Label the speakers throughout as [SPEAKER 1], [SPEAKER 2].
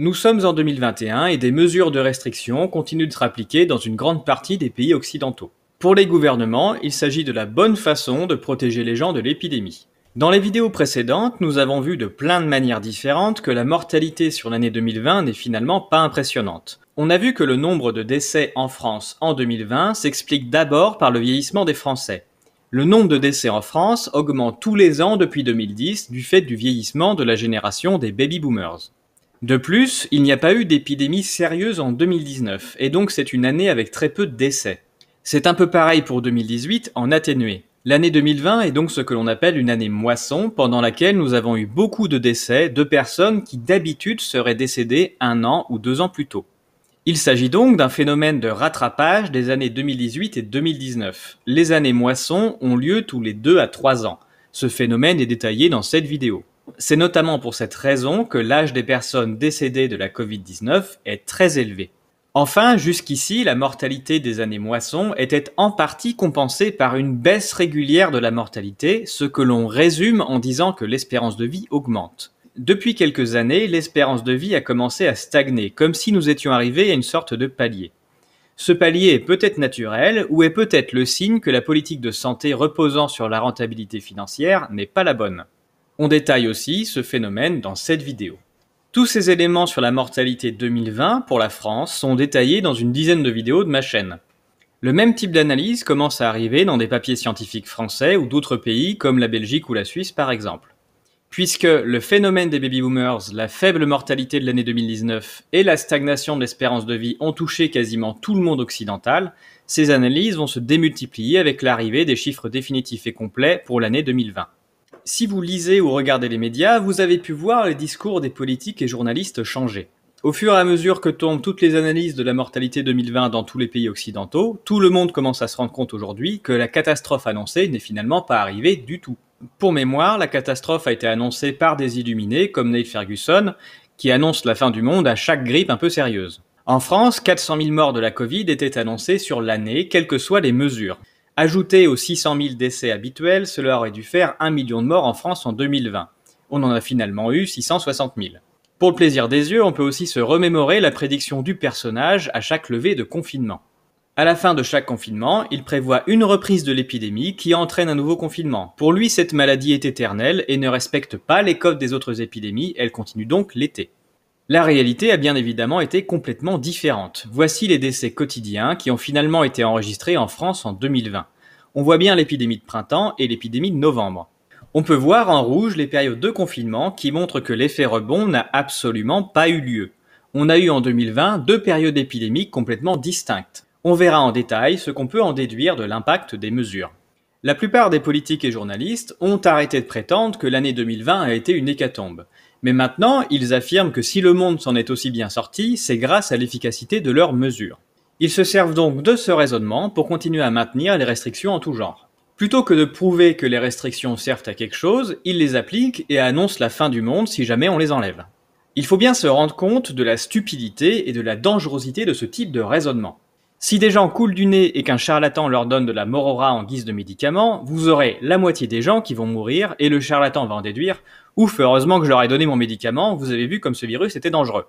[SPEAKER 1] Nous sommes en 2021 et des mesures de restriction continuent de s'appliquer dans une grande partie des pays occidentaux. Pour les gouvernements, il s'agit de la bonne façon de protéger les gens de l'épidémie. Dans les vidéos précédentes, nous avons vu de plein de manières différentes que la mortalité sur l'année 2020 n'est finalement pas impressionnante. On a vu que le nombre de décès en France en 2020 s'explique d'abord par le vieillissement des Français. Le nombre de décès en France augmente tous les ans depuis 2010 du fait du vieillissement de la génération des baby boomers. De plus, il n'y a pas eu d'épidémie sérieuse en 2019, et donc c'est une année avec très peu de décès. C'est un peu pareil pour 2018 en atténué. L'année 2020 est donc ce que l'on appelle une année moisson, pendant laquelle nous avons eu beaucoup de décès de personnes qui d'habitude seraient décédées un an ou deux ans plus tôt. Il s'agit donc d'un phénomène de rattrapage des années 2018 et 2019. Les années moissons ont lieu tous les deux à trois ans. Ce phénomène est détaillé dans cette vidéo. C'est notamment pour cette raison que l'âge des personnes décédées de la Covid-19 est très élevé. Enfin, jusqu'ici, la mortalité des années moissons était en partie compensée par une baisse régulière de la mortalité, ce que l'on résume en disant que l'espérance de vie augmente. Depuis quelques années, l'espérance de vie a commencé à stagner, comme si nous étions arrivés à une sorte de palier. Ce palier est peut-être naturel ou est peut-être le signe que la politique de santé reposant sur la rentabilité financière n'est pas la bonne. On détaille aussi ce phénomène dans cette vidéo. Tous ces éléments sur la mortalité 2020 pour la France sont détaillés dans une dizaine de vidéos de ma chaîne. Le même type d'analyse commence à arriver dans des papiers scientifiques français ou d'autres pays comme la Belgique ou la Suisse par exemple. Puisque le phénomène des baby boomers, la faible mortalité de l'année 2019 et la stagnation de l'espérance de vie ont touché quasiment tout le monde occidental, ces analyses vont se démultiplier avec l'arrivée des chiffres définitifs et complets pour l'année 2020. Si vous lisez ou regardez les médias, vous avez pu voir les discours des politiques et journalistes changer. Au fur et à mesure que tombent toutes les analyses de la mortalité 2020 dans tous les pays occidentaux, tout le monde commence à se rendre compte aujourd'hui que la catastrophe annoncée n'est finalement pas arrivée du tout. Pour mémoire, la catastrophe a été annoncée par des illuminés comme Neil Ferguson, qui annonce la fin du monde à chaque grippe un peu sérieuse. En France, 400 000 morts de la Covid étaient annoncés sur l'année, quelles que soient les mesures. Ajouté aux 600 000 décès habituels, cela aurait dû faire 1 million de morts en France en 2020. On en a finalement eu 660 000. Pour le plaisir des yeux, on peut aussi se remémorer la prédiction du personnage à chaque levée de confinement. À la fin de chaque confinement, il prévoit une reprise de l'épidémie qui entraîne un nouveau confinement. Pour lui, cette maladie est éternelle et ne respecte pas les codes des autres épidémies, elle continue donc l'été. La réalité a bien évidemment été complètement différente. Voici les décès quotidiens qui ont finalement été enregistrés en France en 2020. On voit bien l'épidémie de printemps et l'épidémie de novembre. On peut voir en rouge les périodes de confinement qui montrent que l'effet rebond n'a absolument pas eu lieu. On a eu en 2020 deux périodes épidémiques complètement distinctes. On verra en détail ce qu'on peut en déduire de l'impact des mesures. La plupart des politiques et journalistes ont arrêté de prétendre que l'année 2020 a été une hécatombe. Mais maintenant, ils affirment que si le monde s'en est aussi bien sorti, c'est grâce à l'efficacité de leurs mesures. Ils se servent donc de ce raisonnement pour continuer à maintenir les restrictions en tout genre. Plutôt que de prouver que les restrictions servent à quelque chose, ils les appliquent et annoncent la fin du monde si jamais on les enlève. Il faut bien se rendre compte de la stupidité et de la dangerosité de ce type de raisonnement. Si des gens coulent du nez et qu'un charlatan leur donne de la morora en guise de médicament, vous aurez la moitié des gens qui vont mourir et le charlatan va en déduire Ouf, heureusement que je leur ai donné mon médicament, vous avez vu comme ce virus était dangereux.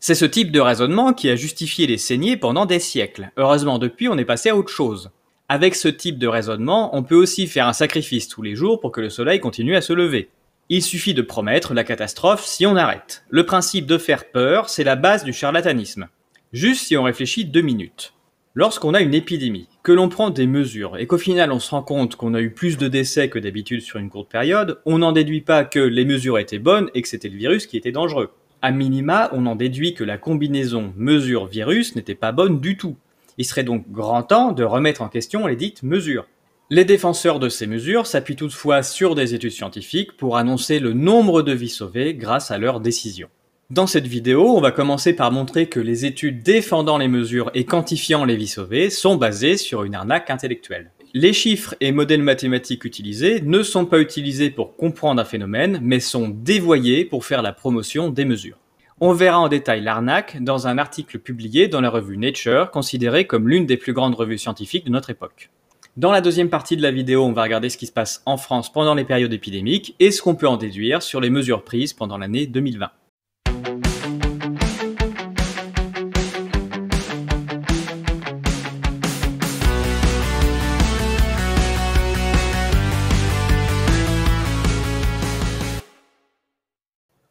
[SPEAKER 1] C'est ce type de raisonnement qui a justifié les saignées pendant des siècles. Heureusement, depuis, on est passé à autre chose. Avec ce type de raisonnement, on peut aussi faire un sacrifice tous les jours pour que le soleil continue à se lever. Il suffit de promettre la catastrophe si on arrête. Le principe de faire peur, c'est la base du charlatanisme. Juste si on réfléchit deux minutes. Lorsqu'on a une épidémie, que l'on prend des mesures et qu'au final on se rend compte qu'on a eu plus de décès que d'habitude sur une courte période, on n'en déduit pas que les mesures étaient bonnes et que c'était le virus qui était dangereux. À minima, on en déduit que la combinaison mesure-virus n'était pas bonne du tout. Il serait donc grand temps de remettre en question les dites mesures. Les défenseurs de ces mesures s'appuient toutefois sur des études scientifiques pour annoncer le nombre de vies sauvées grâce à leurs décisions. Dans cette vidéo, on va commencer par montrer que les études défendant les mesures et quantifiant les vies sauvées sont basées sur une arnaque intellectuelle. Les chiffres et modèles mathématiques utilisés ne sont pas utilisés pour comprendre un phénomène, mais sont dévoyés pour faire la promotion des mesures. On verra en détail l'arnaque dans un article publié dans la revue Nature, considérée comme l'une des plus grandes revues scientifiques de notre époque. Dans la deuxième partie de la vidéo, on va regarder ce qui se passe en France pendant les périodes épidémiques et ce qu'on peut en déduire sur les mesures prises pendant l'année 2020.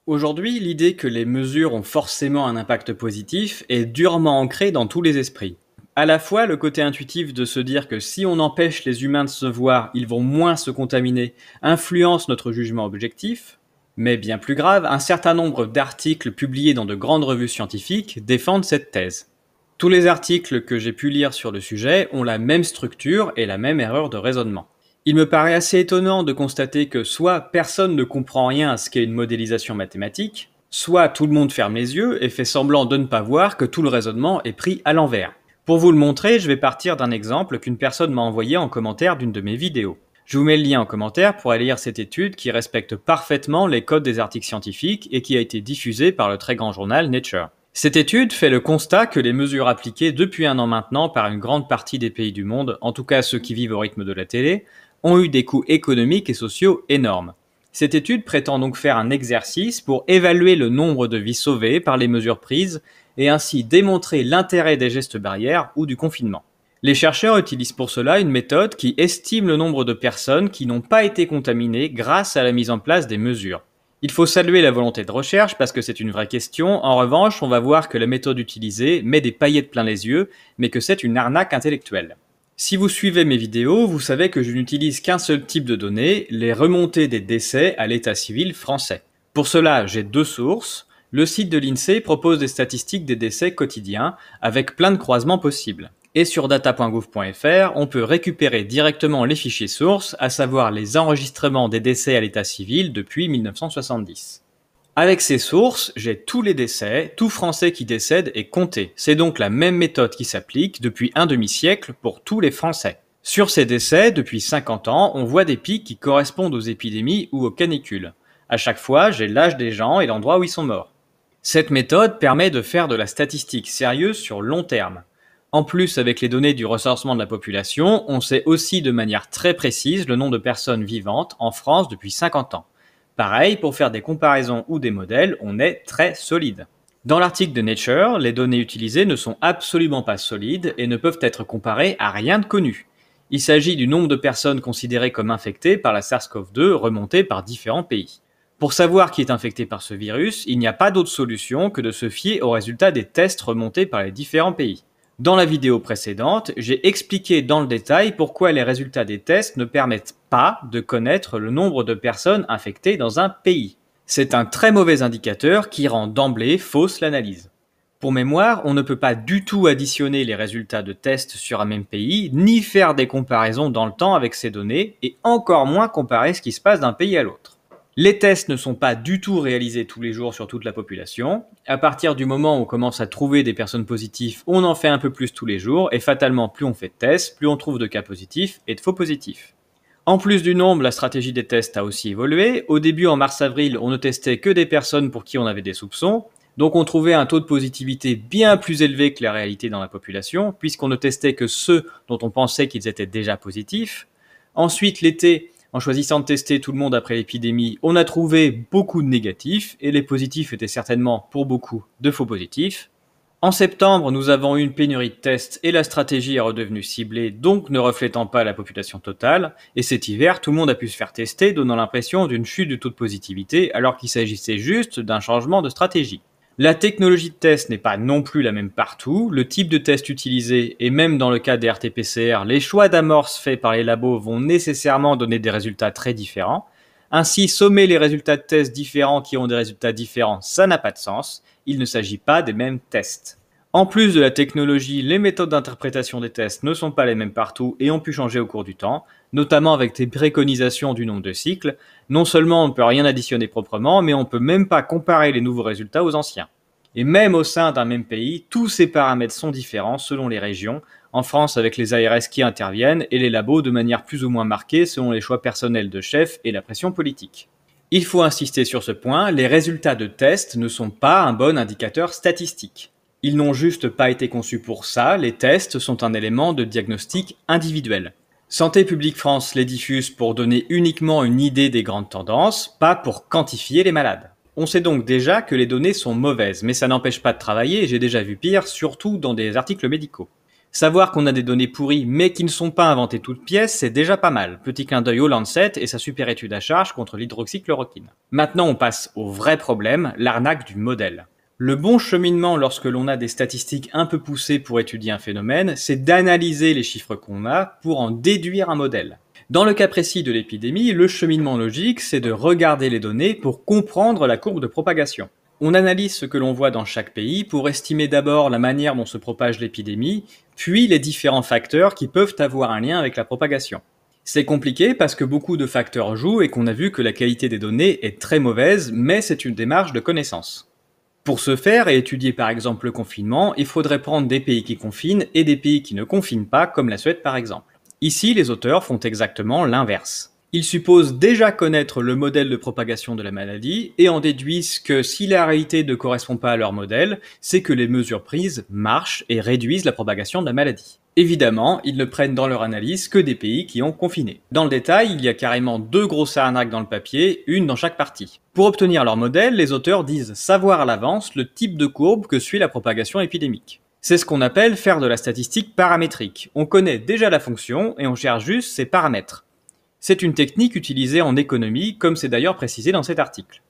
[SPEAKER 1] Aujourd'hui, l'idée que les mesures ont forcément un impact positif est durement ancrée dans tous les esprits. À la fois, le côté intuitif de se dire que si on empêche les humains de se voir, ils vont moins se contaminer, influence notre jugement objectif, mais bien plus grave, un certain nombre d'articles publiés dans de grandes revues scientifiques défendent cette thèse. Tous les articles que j'ai pu lire sur le sujet ont la même structure et la même erreur de raisonnement. Il me paraît assez étonnant de constater que soit personne ne comprend rien à ce qu'est une modélisation mathématique, soit tout le monde ferme les yeux et fait semblant de ne pas voir que tout le raisonnement est pris à l'envers. Pour vous le montrer, je vais partir d'un exemple qu'une personne m'a envoyé en commentaire d'une de mes vidéos. Je vous mets le lien en commentaire pour aller lire cette étude qui respecte parfaitement les codes des articles scientifiques et qui a été diffusée par le très grand journal Nature. Cette étude fait le constat que les mesures appliquées depuis un an maintenant par une grande partie des pays du monde, en tout cas ceux qui vivent au rythme de la télé, ont eu des coûts économiques et sociaux énormes. Cette étude prétend donc faire un exercice pour évaluer le nombre de vies sauvées par les mesures prises et ainsi démontrer l'intérêt des gestes barrières ou du confinement. Les chercheurs utilisent pour cela une méthode qui estime le nombre de personnes qui n'ont pas été contaminées grâce à la mise en place des mesures. Il faut saluer la volonté de recherche parce que c'est une vraie question. En revanche, on va voir que la méthode utilisée met des paillettes plein les yeux, mais que c'est une arnaque intellectuelle. Si vous suivez mes vidéos, vous savez que je n'utilise qu'un seul type de données, les remontées des décès à l'état civil français. Pour cela, j'ai deux sources. Le site de l'INSEE propose des statistiques des décès quotidiens, avec plein de croisements possibles. Et sur data.gouv.fr, on peut récupérer directement les fichiers sources, à savoir les enregistrements des décès à l'état civil depuis 1970. Avec ces sources, j'ai tous les décès, tout Français qui décède est compté. C'est donc la même méthode qui s'applique depuis un demi-siècle pour tous les Français. Sur ces décès, depuis 50 ans, on voit des pics qui correspondent aux épidémies ou aux canicules. À chaque fois, j'ai l'âge des gens et l'endroit où ils sont morts. Cette méthode permet de faire de la statistique sérieuse sur long terme. En plus, avec les données du recensement de la population, on sait aussi de manière très précise le nombre de personnes vivantes en France depuis 50 ans. Pareil, pour faire des comparaisons ou des modèles, on est très solide. Dans l'article de Nature, les données utilisées ne sont absolument pas solides et ne peuvent être comparées à rien de connu. Il s'agit du nombre de personnes considérées comme infectées par la SARS-CoV-2 remontées par différents pays. Pour savoir qui est infecté par ce virus, il n'y a pas d'autre solution que de se fier aux résultats des tests remontés par les différents pays. Dans la vidéo précédente, j'ai expliqué dans le détail pourquoi les résultats des tests ne permettent pas pas de connaître le nombre de personnes infectées dans un pays. C'est un très mauvais indicateur qui rend d'emblée fausse l'analyse. Pour mémoire, on ne peut pas du tout additionner les résultats de tests sur un même pays, ni faire des comparaisons dans le temps avec ces données, et encore moins comparer ce qui se passe d'un pays à l'autre. Les tests ne sont pas du tout réalisés tous les jours sur toute la population. À partir du moment où on commence à trouver des personnes positives, on en fait un peu plus tous les jours, et fatalement, plus on fait de tests, plus on trouve de cas positifs et de faux positifs. En plus du nombre, la stratégie des tests a aussi évolué. Au début, en mars-avril, on ne testait que des personnes pour qui on avait des soupçons. Donc on trouvait un taux de positivité bien plus élevé que la réalité dans la population, puisqu'on ne testait que ceux dont on pensait qu'ils étaient déjà positifs. Ensuite, l'été, en choisissant de tester tout le monde après l'épidémie, on a trouvé beaucoup de négatifs, et les positifs étaient certainement, pour beaucoup, de faux positifs. En septembre, nous avons eu une pénurie de tests et la stratégie est redevenue ciblée, donc ne reflétant pas la population totale. Et cet hiver, tout le monde a pu se faire tester, donnant l'impression d'une chute du taux de positivité, alors qu'il s'agissait juste d'un changement de stratégie. La technologie de test n'est pas non plus la même partout, le type de test utilisé et même dans le cas des RT-PCR, les choix d'amorce faits par les labos vont nécessairement donner des résultats très différents. Ainsi, sommer les résultats de tests différents qui ont des résultats différents, ça n'a pas de sens, il ne s'agit pas des mêmes tests. En plus de la technologie, les méthodes d'interprétation des tests ne sont pas les mêmes partout et ont pu changer au cours du temps, notamment avec des préconisations du nombre de cycles. Non seulement on ne peut rien additionner proprement, mais on ne peut même pas comparer les nouveaux résultats aux anciens. Et même au sein d'un même pays, tous ces paramètres sont différents selon les régions, en France avec les ARS qui interviennent et les labos de manière plus ou moins marquée selon les choix personnels de chefs et la pression politique. Il faut insister sur ce point, les résultats de tests ne sont pas un bon indicateur statistique. Ils n'ont juste pas été conçus pour ça, les tests sont un élément de diagnostic individuel. Santé publique France les diffuse pour donner uniquement une idée des grandes tendances, pas pour quantifier les malades. On sait donc déjà que les données sont mauvaises, mais ça n'empêche pas de travailler, j'ai déjà vu pire, surtout dans des articles médicaux. Savoir qu'on a des données pourries mais qui ne sont pas inventées toutes pièces, c'est déjà pas mal. Petit clin d'œil au Lancet et sa super étude à charge contre l'hydroxychloroquine. Maintenant, on passe au vrai problème, l'arnaque du modèle. Le bon cheminement lorsque l'on a des statistiques un peu poussées pour étudier un phénomène, c'est d'analyser les chiffres qu'on a pour en déduire un modèle. Dans le cas précis de l'épidémie, le cheminement logique, c'est de regarder les données pour comprendre la courbe de propagation. On analyse ce que l'on voit dans chaque pays pour estimer d'abord la manière dont se propage l'épidémie, puis les différents facteurs qui peuvent avoir un lien avec la propagation. C'est compliqué parce que beaucoup de facteurs jouent et qu'on a vu que la qualité des données est très mauvaise, mais c'est une démarche de connaissance. Pour ce faire et étudier par exemple le confinement, il faudrait prendre des pays qui confinent et des pays qui ne confinent pas, comme la Suède par exemple. Ici, les auteurs font exactement l'inverse. Ils supposent déjà connaître le modèle de propagation de la maladie et en déduisent que si la réalité ne correspond pas à leur modèle, c'est que les mesures prises marchent et réduisent la propagation de la maladie. Évidemment, ils ne prennent dans leur analyse que des pays qui ont confiné. Dans le détail, il y a carrément deux grosses arnaques dans le papier, une dans chaque partie. Pour obtenir leur modèle, les auteurs disent savoir à l'avance le type de courbe que suit la propagation épidémique. C'est ce qu'on appelle faire de la statistique paramétrique. On connaît déjà la fonction et on cherche juste ses paramètres. C'est une technique utilisée en économie, comme c'est d'ailleurs précisé dans cet article.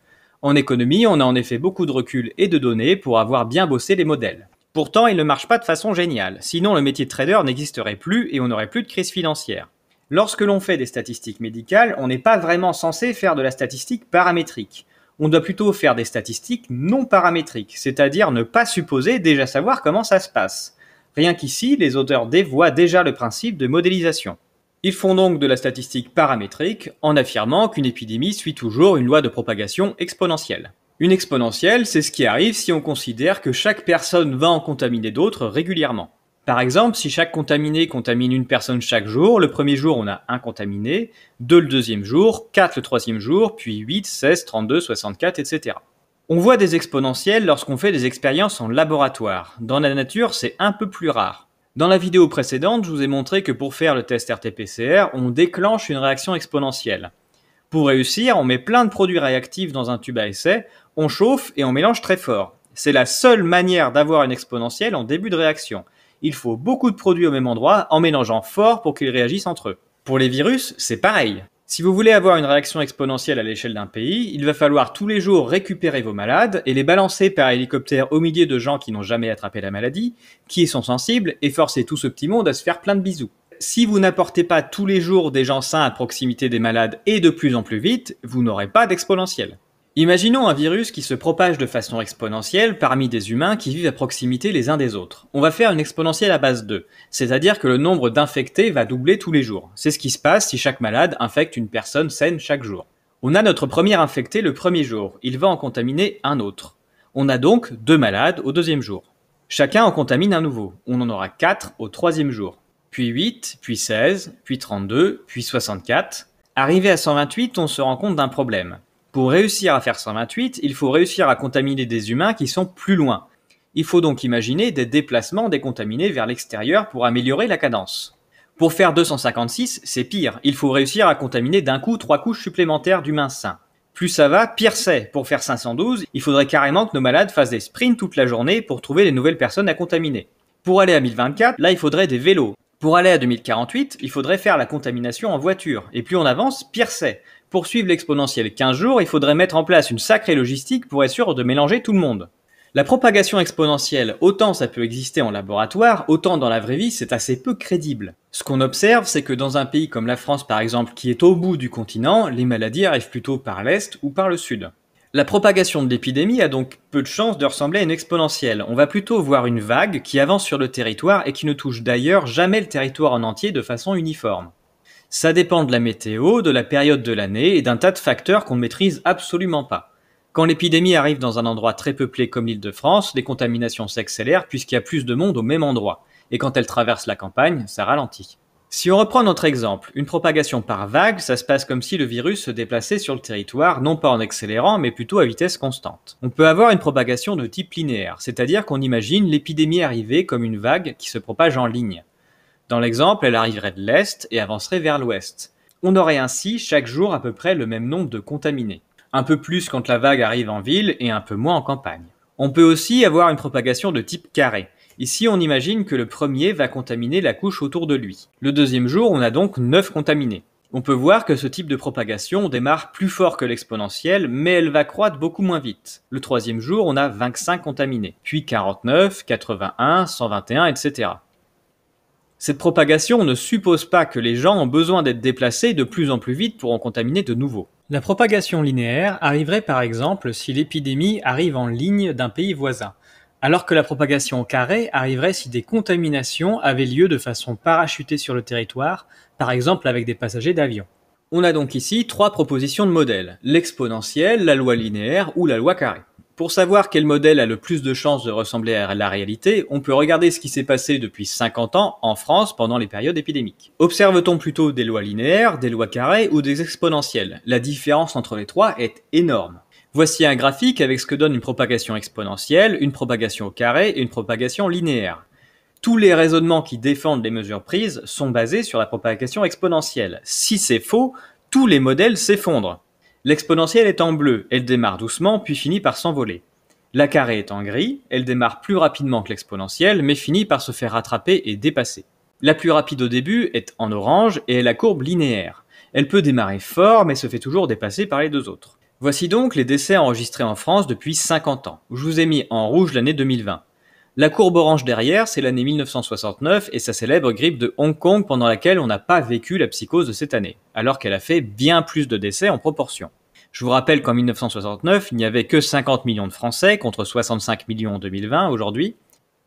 [SPEAKER 1] En économie, on a en effet beaucoup de recul et de données pour avoir bien bossé les modèles. Pourtant, ils ne marchent pas de façon géniale, sinon le métier de trader n'existerait plus et on n'aurait plus de crise financière. Lorsque l'on fait des statistiques médicales, on n'est pas vraiment censé faire de la statistique paramétrique. On doit plutôt faire des statistiques non paramétriques, c'est-à-dire ne pas supposer déjà savoir comment ça se passe. Rien qu'ici, les auteurs dévoient déjà le principe de modélisation. Ils font donc de la statistique paramétrique en affirmant qu'une épidémie suit toujours une loi de propagation exponentielle. Une exponentielle, c'est ce qui arrive si on considère que chaque personne va en contaminer d'autres régulièrement. Par exemple, si chaque contaminé contamine une personne chaque jour, le premier jour on a un contaminé, deux le deuxième jour, quatre le troisième jour, puis 8, 16, 32, 64, etc. On voit des exponentielles lorsqu'on fait des expériences en laboratoire. Dans la nature, c'est un peu plus rare. Dans la vidéo précédente, je vous ai montré que pour faire le test RT-PCR, on déclenche une réaction exponentielle. Pour réussir, on met plein de produits réactifs dans un tube à essai, on chauffe et on mélange très fort. C'est la seule manière d'avoir une exponentielle en début de réaction. Il faut beaucoup de produits au même endroit en mélangeant fort pour qu'ils réagissent entre eux. Pour les virus, c'est pareil. Si vous voulez avoir une réaction exponentielle à l'échelle d'un pays, il va falloir tous les jours récupérer vos malades et les balancer par hélicoptère au milieu de gens qui n'ont jamais attrapé la maladie, qui y sont sensibles, et forcer tout ce petit monde à se faire plein de bisous. Si vous n'apportez pas tous les jours des gens sains à proximité des malades et de plus en plus vite, vous n'aurez pas d'exponentielle. Imaginons un virus qui se propage de façon exponentielle parmi des humains qui vivent à proximité les uns des autres. On va faire une exponentielle à base 2, c'est-à-dire que le nombre d'infectés va doubler tous les jours. C'est ce qui se passe si chaque malade infecte une personne saine chaque jour. On a notre premier infecté le premier jour, il va en contaminer un autre. On a donc deux malades au deuxième jour. Chacun en contamine un nouveau, on en aura 4 au troisième jour, puis 8, puis 16, puis 32, puis 64. Arrivé à 128, on se rend compte d'un problème pour réussir à faire 128, il faut réussir à contaminer des humains qui sont plus loin. Il faut donc imaginer des déplacements décontaminés vers l'extérieur pour améliorer la cadence. Pour faire 256, c'est pire, il faut réussir à contaminer d'un coup trois couches supplémentaires d'humains sains. Plus ça va, pire c'est. Pour faire 512, il faudrait carrément que nos malades fassent des sprints toute la journée pour trouver les nouvelles personnes à contaminer. Pour aller à 1024, là il faudrait des vélos. Pour aller à 2048, il faudrait faire la contamination en voiture. Et plus on avance, pire c'est. Pour suivre l'exponentielle 15 jours, il faudrait mettre en place une sacrée logistique pour être sûr de mélanger tout le monde. La propagation exponentielle, autant ça peut exister en laboratoire, autant dans la vraie vie, c'est assez peu crédible. Ce qu'on observe, c'est que dans un pays comme la France par exemple, qui est au bout du continent, les maladies arrivent plutôt par l'Est ou par le Sud. La propagation de l'épidémie a donc peu de chances de ressembler à une exponentielle. On va plutôt voir une vague qui avance sur le territoire et qui ne touche d'ailleurs jamais le territoire en entier de façon uniforme. Ça dépend de la météo, de la période de l'année et d'un tas de facteurs qu'on ne maîtrise absolument pas. Quand l'épidémie arrive dans un endroit très peuplé comme l'Île-de-France, les contaminations s'accélèrent puisqu'il y a plus de monde au même endroit. Et quand elle traverse la campagne, ça ralentit. Si on reprend notre exemple, une propagation par vague, ça se passe comme si le virus se déplaçait sur le territoire, non pas en accélérant, mais plutôt à vitesse constante. On peut avoir une propagation de type linéaire, c'est-à-dire qu'on imagine l'épidémie arriver comme une vague qui se propage en ligne. Dans l'exemple, elle arriverait de l'Est et avancerait vers l'Ouest. On aurait ainsi chaque jour à peu près le même nombre de contaminés. Un peu plus quand la vague arrive en ville et un peu moins en campagne. On peut aussi avoir une propagation de type carré. Ici, on imagine que le premier va contaminer la couche autour de lui. Le deuxième jour, on a donc 9 contaminés. On peut voir que ce type de propagation démarre plus fort que l'exponentielle, mais elle va croître beaucoup moins vite. Le troisième jour, on a 25 contaminés, puis 49, 81, 121, etc. Cette propagation ne suppose pas que les gens ont besoin d'être déplacés de plus en plus vite pour en contaminer de nouveau. La propagation linéaire arriverait par exemple si l'épidémie arrive en ligne d'un pays voisin, alors que la propagation carrée carré arriverait si des contaminations avaient lieu de façon parachutée sur le territoire, par exemple avec des passagers d'avion. On a donc ici trois propositions de modèles, l'exponentielle, la loi linéaire ou la loi carrée. Pour savoir quel modèle a le plus de chances de ressembler à la réalité, on peut regarder ce qui s'est passé depuis 50 ans en France pendant les périodes épidémiques. Observe-t-on plutôt des lois linéaires, des lois carrées ou des exponentielles La différence entre les trois est énorme. Voici un graphique avec ce que donne une propagation exponentielle, une propagation au carré et une propagation linéaire. Tous les raisonnements qui défendent les mesures prises sont basés sur la propagation exponentielle. Si c'est faux, tous les modèles s'effondrent. L'exponentielle est en bleu, elle démarre doucement puis finit par s'envoler. La carrée est en gris, elle démarre plus rapidement que l'exponentielle mais finit par se faire rattraper et dépasser. La plus rapide au début est en orange et est la courbe linéaire. Elle peut démarrer fort mais se fait toujours dépasser par les deux autres. Voici donc les décès enregistrés en France depuis 50 ans. Je vous ai mis en rouge l'année 2020. La courbe orange derrière, c'est l'année 1969 et sa célèbre grippe de Hong Kong pendant laquelle on n'a pas vécu la psychose de cette année, alors qu'elle a fait bien plus de décès en proportion. Je vous rappelle qu'en 1969, il n'y avait que 50 millions de Français contre 65 millions en 2020 aujourd'hui.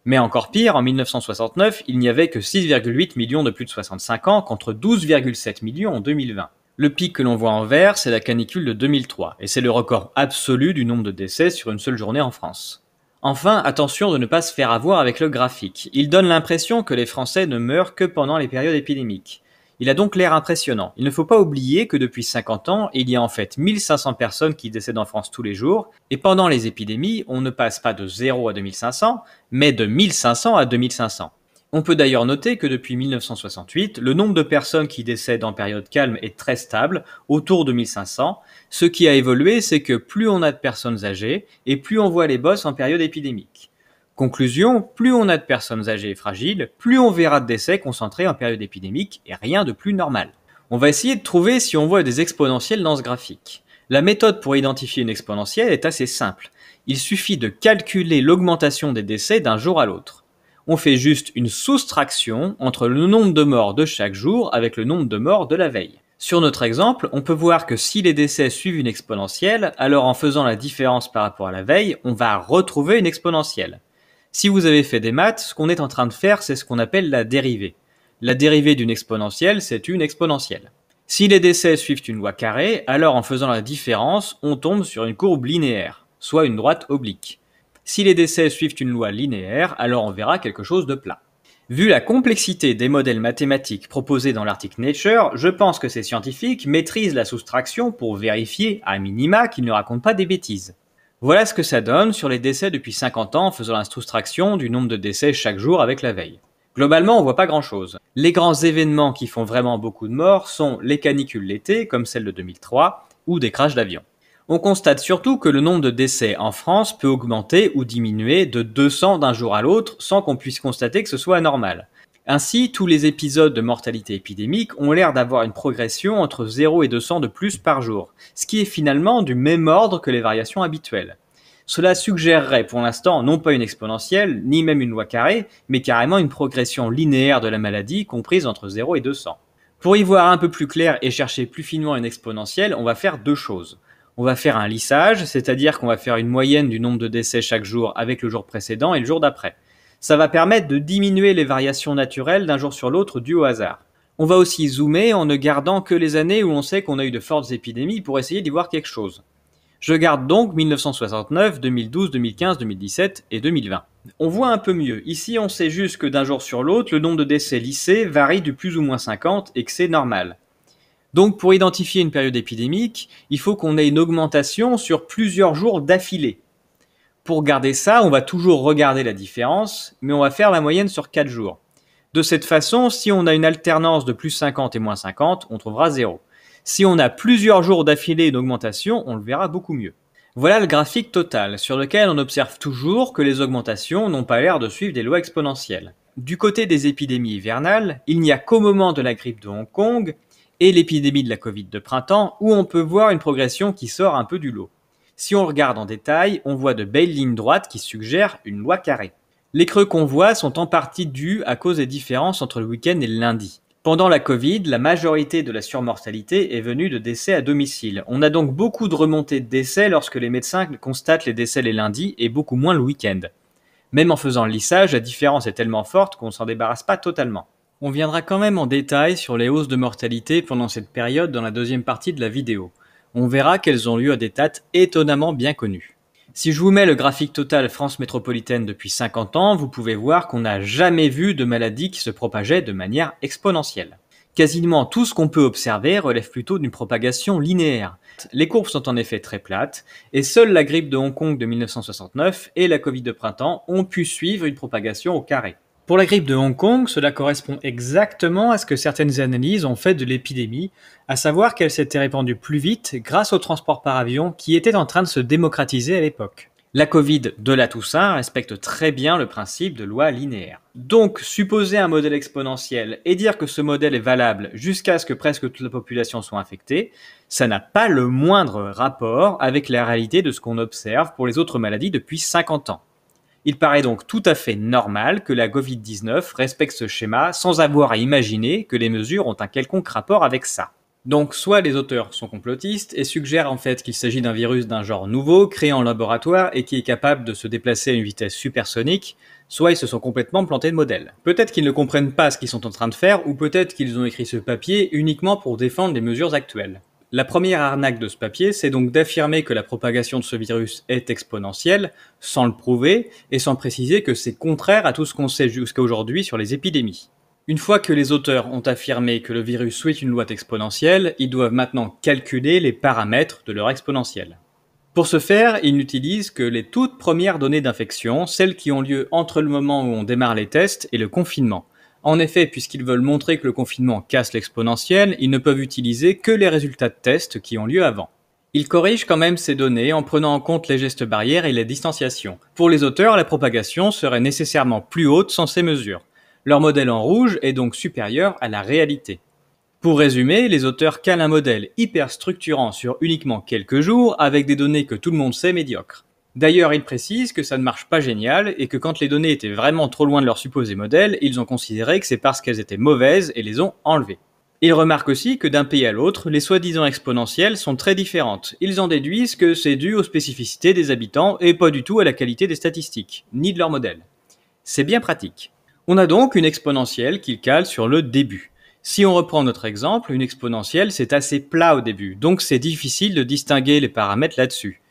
[SPEAKER 1] Mais encore pire, en 1969, il n'y avait que 6,8 millions de plus de 65 ans contre 12,7 millions en 2020. Le pic que l'on voit en vert, c'est la canicule de 2003, et c'est le record absolu du nombre de décès sur une seule journée en France. Enfin, attention de ne pas se faire avoir avec le graphique. Il donne l'impression que les Français ne meurent que pendant les périodes épidémiques. Il a donc l'air impressionnant. Il ne faut pas oublier que depuis 50 ans, il y a en fait 1500 personnes qui décèdent en France tous les jours, et pendant les épidémies, on ne passe pas de 0 à 2500, mais de 1500 à 2500. On peut d'ailleurs noter que depuis 1968, le nombre de personnes qui décèdent en période calme est très stable, autour de 1500. Ce qui a évolué, c'est que plus on a de personnes âgées et plus on voit les bosses en période épidémique. Conclusion, plus on a de personnes âgées et fragiles, plus on verra de décès concentrés en période épidémique et rien de plus normal. On va essayer de trouver si on voit des exponentielles dans ce graphique. La méthode pour identifier une exponentielle est assez simple. Il suffit de calculer l'augmentation des décès d'un jour à l'autre on fait juste une soustraction entre le nombre de morts de chaque jour avec le nombre de morts de la veille. Sur notre exemple, on peut voir que si les décès suivent une exponentielle, alors en faisant la différence par rapport à la veille, on va retrouver une exponentielle. Si vous avez fait des maths, ce qu'on est en train de faire, c'est ce qu'on appelle la dérivée. La dérivée d'une exponentielle, c'est une exponentielle. Si les décès suivent une loi carrée, alors en faisant la différence, on tombe sur une courbe linéaire, soit une droite oblique. Si les décès suivent une loi linéaire, alors on verra quelque chose de plat. Vu la complexité des modèles mathématiques proposés dans l'article Nature, je pense que ces scientifiques maîtrisent la soustraction pour vérifier, à minima, qu'ils ne racontent pas des bêtises. Voilà ce que ça donne sur les décès depuis 50 ans en faisant la soustraction du nombre de décès chaque jour avec la veille. Globalement, on voit pas grand chose. Les grands événements qui font vraiment beaucoup de morts sont les canicules l'été, comme celle de 2003, ou des crashs d'avions. On constate surtout que le nombre de décès en France peut augmenter ou diminuer de 200 d'un jour à l'autre sans qu'on puisse constater que ce soit anormal. Ainsi, tous les épisodes de mortalité épidémique ont l'air d'avoir une progression entre 0 et 200 de plus par jour, ce qui est finalement du même ordre que les variations habituelles. Cela suggérerait pour l'instant non pas une exponentielle, ni même une loi carrée, mais carrément une progression linéaire de la maladie comprise entre 0 et 200. Pour y voir un peu plus clair et chercher plus finement une exponentielle, on va faire deux choses on va faire un lissage, c'est-à-dire qu'on va faire une moyenne du nombre de décès chaque jour avec le jour précédent et le jour d'après. Ça va permettre de diminuer les variations naturelles d'un jour sur l'autre dues au hasard. On va aussi zoomer en ne gardant que les années où on sait qu'on a eu de fortes épidémies pour essayer d'y voir quelque chose. Je garde donc 1969, 2012, 2015, 2017 et 2020. On voit un peu mieux. Ici, on sait juste que d'un jour sur l'autre, le nombre de décès lissés varie du plus ou moins 50 et que c'est normal. Donc pour identifier une période épidémique, il faut qu'on ait une augmentation sur plusieurs jours d'affilée. Pour garder ça, on va toujours regarder la différence, mais on va faire la moyenne sur 4 jours. De cette façon, si on a une alternance de plus 50 et moins 50, on trouvera 0. Si on a plusieurs jours d'affilée d'augmentation, on le verra beaucoup mieux. Voilà le graphique total, sur lequel on observe toujours que les augmentations n'ont pas l'air de suivre des lois exponentielles. Du côté des épidémies hivernales, il n'y a qu'au moment de la grippe de Hong Kong et l'épidémie de la Covid de printemps, où on peut voir une progression qui sort un peu du lot. Si on regarde en détail, on voit de belles lignes droites qui suggèrent une loi carrée. Les creux qu'on voit sont en partie dus à cause des différences entre le week-end et le lundi. Pendant la Covid, la majorité de la surmortalité est venue de décès à domicile. On a donc beaucoup de remontées de décès lorsque les médecins constatent les décès les lundis et beaucoup moins le week-end. Même en faisant le lissage, la différence est tellement forte qu'on ne s'en débarrasse pas totalement. On viendra quand même en détail sur les hausses de mortalité pendant cette période dans la deuxième partie de la vidéo. On verra qu'elles ont lieu à des dates étonnamment bien connues. Si je vous mets le graphique total France métropolitaine depuis 50 ans, vous pouvez voir qu'on n'a jamais vu de maladie qui se propageait de manière exponentielle. Quasiment tout ce qu'on peut observer relève plutôt d'une propagation linéaire. Les courbes sont en effet très plates, et seule la grippe de Hong Kong de 1969 et la Covid de printemps ont pu suivre une propagation au carré. Pour la grippe de Hong Kong, cela correspond exactement à ce que certaines analyses ont fait de l'épidémie, à savoir qu'elle s'était répandue plus vite grâce au transport par avion qui était en train de se démocratiser à l'époque. La Covid de la Toussaint respecte très bien le principe de loi linéaire. Donc, supposer un modèle exponentiel et dire que ce modèle est valable jusqu'à ce que presque toute la population soit infectée, ça n'a pas le moindre rapport avec la réalité de ce qu'on observe pour les autres maladies depuis 50 ans. Il paraît donc tout à fait normal que la Covid-19 respecte ce schéma sans avoir à imaginer que les mesures ont un quelconque rapport avec ça. Donc soit les auteurs sont complotistes et suggèrent en fait qu'il s'agit d'un virus d'un genre nouveau, créé en laboratoire et qui est capable de se déplacer à une vitesse supersonique, soit ils se sont complètement plantés de modèle. Peut-être qu'ils ne comprennent pas ce qu'ils sont en train de faire, ou peut-être qu'ils ont écrit ce papier uniquement pour défendre les mesures actuelles. La première arnaque de ce papier, c'est donc d'affirmer que la propagation de ce virus est exponentielle, sans le prouver, et sans préciser que c'est contraire à tout ce qu'on sait jusqu'à aujourd'hui sur les épidémies. Une fois que les auteurs ont affirmé que le virus suit une loi exponentielle, ils doivent maintenant calculer les paramètres de leur exponentielle. Pour ce faire, ils n'utilisent que les toutes premières données d'infection, celles qui ont lieu entre le moment où on démarre les tests et le confinement. En effet, puisqu'ils veulent montrer que le confinement casse l'exponentielle, ils ne peuvent utiliser que les résultats de tests qui ont lieu avant. Ils corrigent quand même ces données en prenant en compte les gestes barrières et les distanciations. Pour les auteurs, la propagation serait nécessairement plus haute sans ces mesures. Leur modèle en rouge est donc supérieur à la réalité. Pour résumer, les auteurs calent un modèle hyper structurant sur uniquement quelques jours avec des données que tout le monde sait médiocres. D'ailleurs, ils précisent que ça ne marche pas génial et que quand les données étaient vraiment trop loin de leur supposé modèle, ils ont considéré que c'est parce qu'elles étaient mauvaises et les ont enlevées. Ils remarquent aussi que d'un pays à l'autre, les soi-disant exponentielles sont très différentes. Ils en déduisent que c'est dû aux spécificités des habitants et pas du tout à la qualité des statistiques, ni de leur modèle. C'est bien pratique. On a donc une exponentielle qu'ils cale sur le début. Si on reprend notre exemple, une exponentielle c'est assez plat au début, donc c'est difficile de distinguer les paramètres là-dessus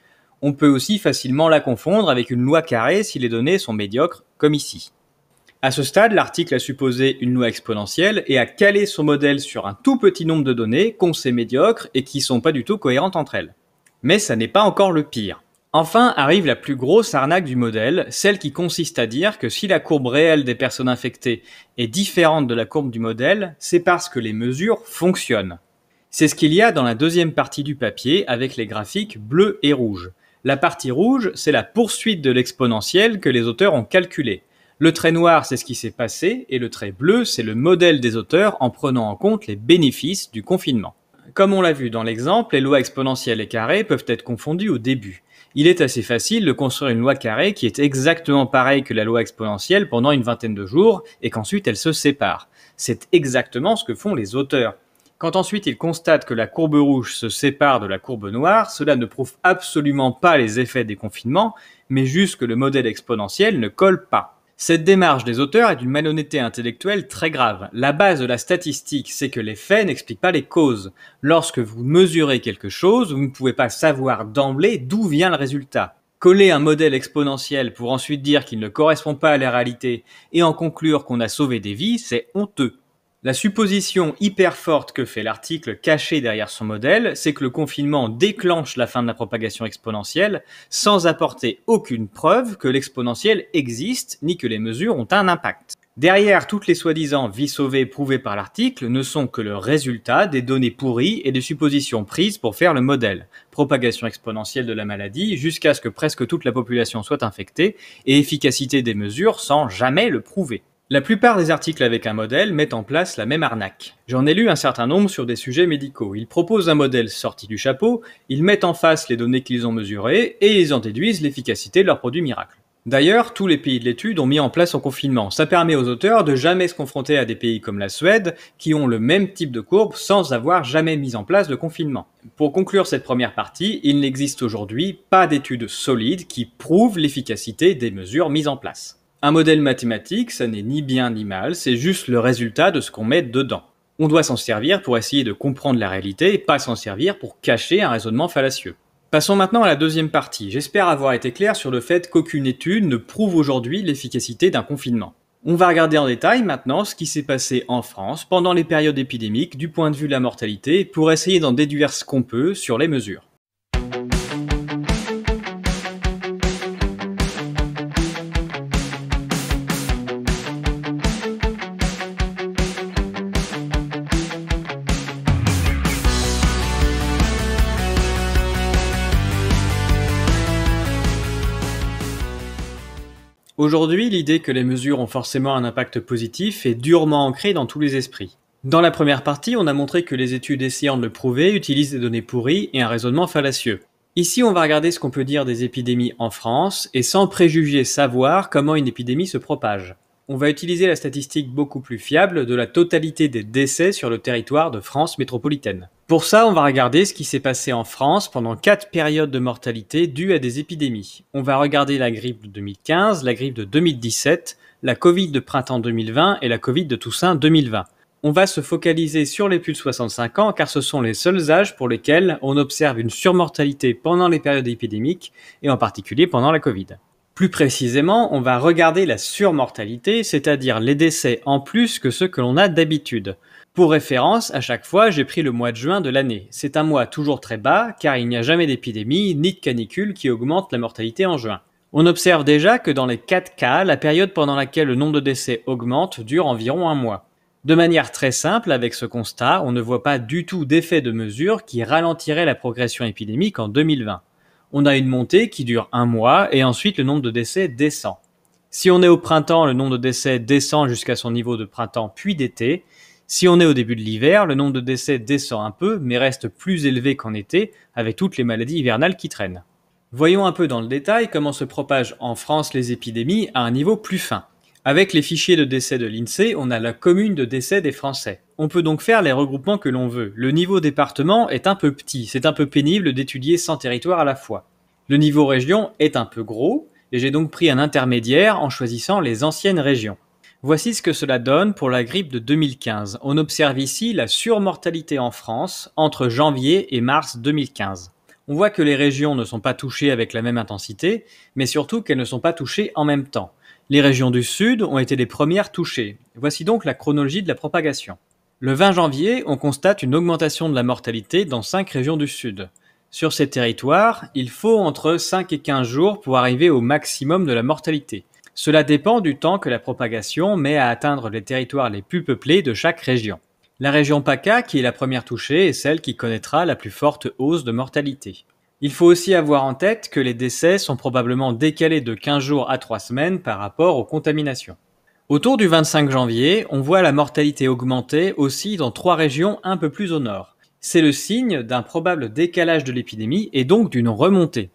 [SPEAKER 1] on peut aussi facilement la confondre avec une loi carrée si les données sont médiocres, comme ici. À ce stade, l'article a supposé une loi exponentielle et a calé son modèle sur un tout petit nombre de données qu'on sait médiocres et qui sont pas du tout cohérentes entre elles. Mais ça n'est pas encore le pire. Enfin arrive la plus grosse arnaque du modèle, celle qui consiste à dire que si la courbe réelle des personnes infectées est différente de la courbe du modèle, c'est parce que les mesures fonctionnent. C'est ce qu'il y a dans la deuxième partie du papier avec les graphiques bleu et rouge. La partie rouge, c'est la poursuite de l'exponentielle que les auteurs ont calculée. Le trait noir, c'est ce qui s'est passé, et le trait bleu, c'est le modèle des auteurs en prenant en compte les bénéfices du confinement. Comme on l'a vu dans l'exemple, les lois exponentielles et carrées peuvent être confondues au début. Il est assez facile de construire une loi carrée qui est exactement pareille que la loi exponentielle pendant une vingtaine de jours et qu'ensuite elle se sépare. C'est exactement ce que font les auteurs. Quand ensuite il constate que la courbe rouge se sépare de la courbe noire, cela ne prouve absolument pas les effets des confinements, mais juste que le modèle exponentiel ne colle pas. Cette démarche des auteurs est d'une malhonnêteté intellectuelle très grave. La base de la statistique, c'est que les faits n'expliquent pas les causes. Lorsque vous mesurez quelque chose, vous ne pouvez pas savoir d'emblée d'où vient le résultat. Coller un modèle exponentiel pour ensuite dire qu'il ne correspond pas à la réalité et en conclure qu'on a sauvé des vies, c'est honteux. La supposition hyper forte que fait l'article caché derrière son modèle, c'est que le confinement déclenche la fin de la propagation exponentielle sans apporter aucune preuve que l'exponentielle existe ni que les mesures ont un impact. Derrière toutes les soi-disant vies sauvées prouvées par l'article ne sont que le résultat des données pourries et des suppositions prises pour faire le modèle. Propagation exponentielle de la maladie jusqu'à ce que presque toute la population soit infectée et efficacité des mesures sans jamais le prouver. La plupart des articles avec un modèle mettent en place la même arnaque. J'en ai lu un certain nombre sur des sujets médicaux. Ils proposent un modèle sorti du chapeau, ils mettent en face les données qu'ils ont mesurées et ils en déduisent l'efficacité de leur produit miracle. D'ailleurs, tous les pays de l'étude ont mis en place un confinement. Ça permet aux auteurs de jamais se confronter à des pays comme la Suède qui ont le même type de courbe sans avoir jamais mis en place de confinement. Pour conclure cette première partie, il n'existe aujourd'hui pas d'études solides qui prouvent l'efficacité des mesures mises en place. Un modèle mathématique, ça n'est ni bien ni mal, c'est juste le résultat de ce qu'on met dedans. On doit s'en servir pour essayer de comprendre la réalité et pas s'en servir pour cacher un raisonnement fallacieux. Passons maintenant à la deuxième partie. J'espère avoir été clair sur le fait qu'aucune étude ne prouve aujourd'hui l'efficacité d'un confinement. On va regarder en détail maintenant ce qui s'est passé en France pendant les périodes épidémiques du point de vue de la mortalité pour essayer d'en déduire ce qu'on peut sur les mesures. Aujourd'hui, l'idée que les mesures ont forcément un impact positif est durement ancrée dans tous les esprits. Dans la première partie, on a montré que les études essayant de le prouver utilisent des données pourries et un raisonnement fallacieux. Ici, on va regarder ce qu'on peut dire des épidémies en France et sans préjuger savoir comment une épidémie se propage on va utiliser la statistique beaucoup plus fiable de la totalité des décès sur le territoire de France métropolitaine. Pour ça, on va regarder ce qui s'est passé en France pendant quatre périodes de mortalité dues à des épidémies. On va regarder la grippe de 2015, la grippe de 2017, la Covid de printemps 2020 et la Covid de Toussaint 2020. On va se focaliser sur les plus de 65 ans car ce sont les seuls âges pour lesquels on observe une surmortalité pendant les périodes épidémiques et en particulier pendant la Covid. Plus précisément, on va regarder la surmortalité, c'est-à-dire les décès en plus que ceux que l'on a d'habitude. Pour référence, à chaque fois, j'ai pris le mois de juin de l'année. C'est un mois toujours très bas, car il n'y a jamais d'épidémie ni de canicule qui augmente la mortalité en juin. On observe déjà que dans les 4 cas, la période pendant laquelle le nombre de décès augmente dure environ un mois. De manière très simple, avec ce constat, on ne voit pas du tout d'effet de mesure qui ralentirait la progression épidémique en 2020 on a une montée qui dure un mois et ensuite le nombre de décès descend. Si on est au printemps, le nombre de décès descend jusqu'à son niveau de printemps puis d'été. Si on est au début de l'hiver, le nombre de décès descend un peu mais reste plus élevé qu'en été avec toutes les maladies hivernales qui traînent. Voyons un peu dans le détail comment se propagent en France les épidémies à un niveau plus fin. Avec les fichiers de décès de l'INSEE, on a la commune de décès des Français. On peut donc faire les regroupements que l'on veut. Le niveau département est un peu petit, c'est un peu pénible d'étudier 100 territoires à la fois. Le niveau région est un peu gros, et j'ai donc pris un intermédiaire en choisissant les anciennes régions. Voici ce que cela donne pour la grippe de 2015. On observe ici la surmortalité en France entre janvier et mars 2015. On voit que les régions ne sont pas touchées avec la même intensité, mais surtout qu'elles ne sont pas touchées en même temps. Les régions du Sud ont été les premières touchées. Voici donc la chronologie de la propagation. Le 20 janvier, on constate une augmentation de la mortalité dans cinq régions du Sud. Sur ces territoires, il faut entre 5 et 15 jours pour arriver au maximum de la mortalité. Cela dépend du temps que la propagation met à atteindre les territoires les plus peuplés de chaque région. La région PACA, qui est la première touchée, est celle qui connaîtra la plus forte hausse de mortalité. Il faut aussi avoir en tête que les décès sont probablement décalés de 15 jours à 3 semaines par rapport aux contaminations. Autour du 25 janvier, on voit la mortalité augmenter aussi dans trois régions un peu plus au nord. C'est le signe d'un probable décalage de l'épidémie et donc d'une remontée.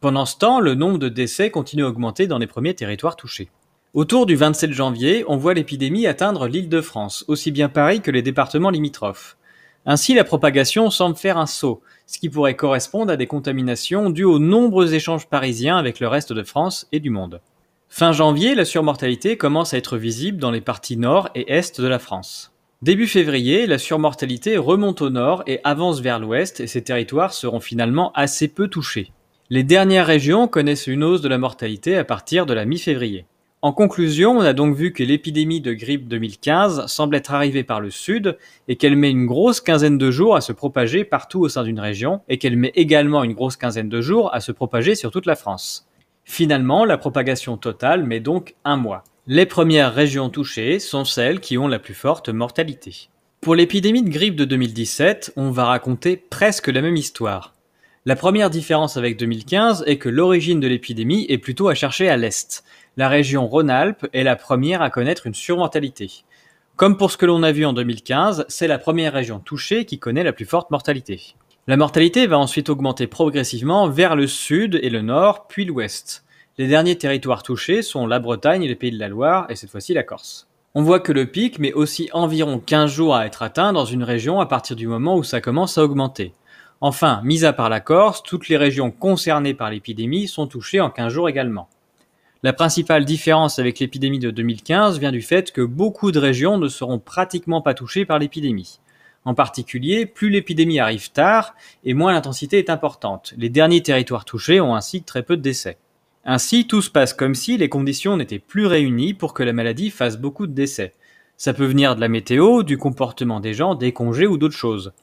[SPEAKER 1] Pendant ce temps, le nombre de décès continue à augmenter dans les premiers territoires touchés. Autour du 27 janvier, on voit l'épidémie atteindre l'île de France, aussi bien Paris que les départements limitrophes. Ainsi, la propagation semble faire un saut, ce qui pourrait correspondre à des contaminations dues aux nombreux échanges parisiens avec le reste de France et du monde. Fin janvier, la surmortalité commence à être visible dans les parties nord et est de la France. Début février, la surmortalité remonte au nord et avance vers l'ouest et ces territoires seront finalement assez peu touchés. Les dernières régions connaissent une hausse de la mortalité à partir de la mi-février. En conclusion, on a donc vu que l'épidémie de grippe 2015 semble être arrivée par le sud et qu'elle met une grosse quinzaine de jours à se propager partout au sein d'une région et qu'elle met également une grosse quinzaine de jours à se propager sur toute la France. Finalement, la propagation totale met donc un mois. Les premières régions touchées sont celles qui ont la plus forte mortalité. Pour l'épidémie de grippe de 2017, on va raconter presque la même histoire. La première différence avec 2015 est que l'origine de l'épidémie est plutôt à chercher à l'Est. La région Rhône-Alpes est la première à connaître une surmortalité. Comme pour ce que l'on a vu en 2015, c'est la première région touchée qui connaît la plus forte mortalité. La mortalité va ensuite augmenter progressivement vers le sud et le nord, puis l'ouest. Les derniers territoires touchés sont la Bretagne, les Pays de la Loire et cette fois-ci la Corse. On voit que le pic met aussi environ 15 jours à être atteint dans une région à partir du moment où ça commence à augmenter. Enfin, mis à part la Corse, toutes les régions concernées par l'épidémie sont touchées en 15 jours également. La principale différence avec l'épidémie de 2015 vient du fait que beaucoup de régions ne seront pratiquement pas touchées par l'épidémie. En particulier, plus l'épidémie arrive tard et moins l'intensité est importante. Les derniers territoires touchés ont ainsi très peu de décès. Ainsi, tout se passe comme si les conditions n'étaient plus réunies pour que la maladie fasse beaucoup de décès. Ça peut venir de la météo, du comportement des gens, des congés ou d'autres choses.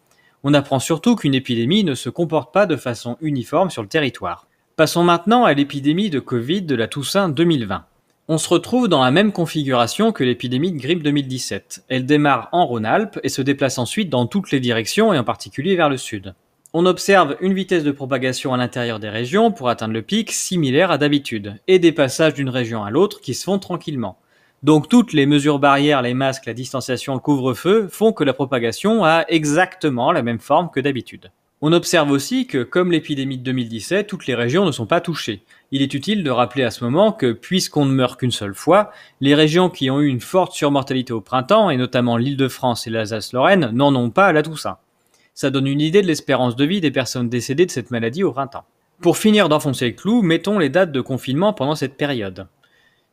[SPEAKER 1] On apprend surtout qu'une épidémie ne se comporte pas de façon uniforme sur le territoire. Passons maintenant à l'épidémie de Covid de la Toussaint 2020. On se retrouve dans la même configuration que l'épidémie de grippe 2017. Elle démarre en Rhône-Alpes et se déplace ensuite dans toutes les directions et en particulier vers le sud. On observe une vitesse de propagation à l'intérieur des régions pour atteindre le pic similaire à d'habitude et des passages d'une région à l'autre qui se font tranquillement. Donc toutes les mesures barrières, les masques, la distanciation, le couvre-feu font que la propagation a exactement la même forme que d'habitude. On observe aussi que, comme l'épidémie de 2017, toutes les régions ne sont pas touchées. Il est utile de rappeler à ce moment que, puisqu'on ne meurt qu'une seule fois, les régions qui ont eu une forte surmortalité au printemps, et notamment l'Île-de-France et l'Alsace-Lorraine, n'en ont pas à la Toussaint. Ça donne une idée de l'espérance de vie des personnes décédées de cette maladie au printemps. Pour finir d'enfoncer le clou, mettons les dates de confinement pendant cette période.